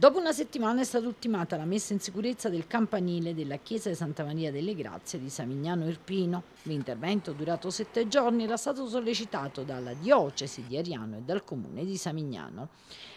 Dopo una settimana è stata ultimata la messa in sicurezza del campanile della chiesa di Santa Maria delle Grazie di Savignano Irpino. L'intervento, durato sette giorni, era stato sollecitato dalla diocesi di Ariano e dal comune di Savignano.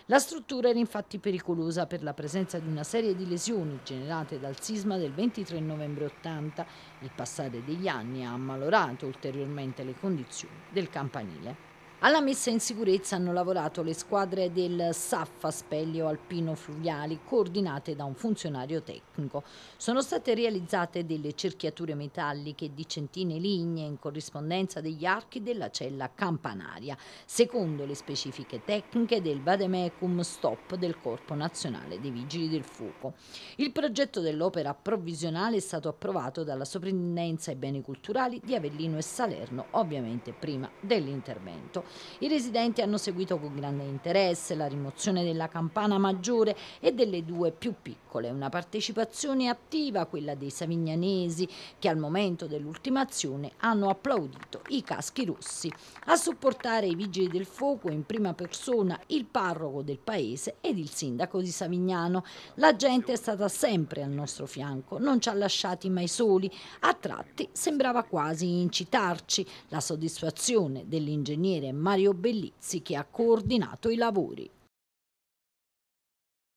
La struttura era infatti pericolosa per la presenza di una serie di lesioni generate dal sisma del 23 novembre 80. Il passare degli anni ha ammalorato ulteriormente le condizioni del campanile. Alla messa in sicurezza hanno lavorato le squadre del SAF Spellio Alpino Fluviali, coordinate da un funzionario tecnico. Sono state realizzate delle cerchiature metalliche di centine linee in corrispondenza degli archi della cella campanaria, secondo le specifiche tecniche del Vademecum Stop del Corpo Nazionale dei Vigili del Fuoco. Il progetto dell'opera provvisionale è stato approvato dalla Soprintendenza ai Beni Culturali di Avellino e Salerno, ovviamente prima dell'intervento. I residenti hanno seguito con grande interesse la rimozione della campana maggiore e delle due più piccole, una partecipazione attiva quella dei savignanesi che al momento dell'ultimazione hanno applaudito i caschi rossi. A supportare i vigili del fuoco in prima persona il parroco del paese ed il sindaco di Savignano. La gente è stata sempre al nostro fianco, non ci ha lasciati mai soli, a tratti sembrava quasi incitarci. La soddisfazione dell'ingegnere Mario Bellizzi che ha coordinato i lavori.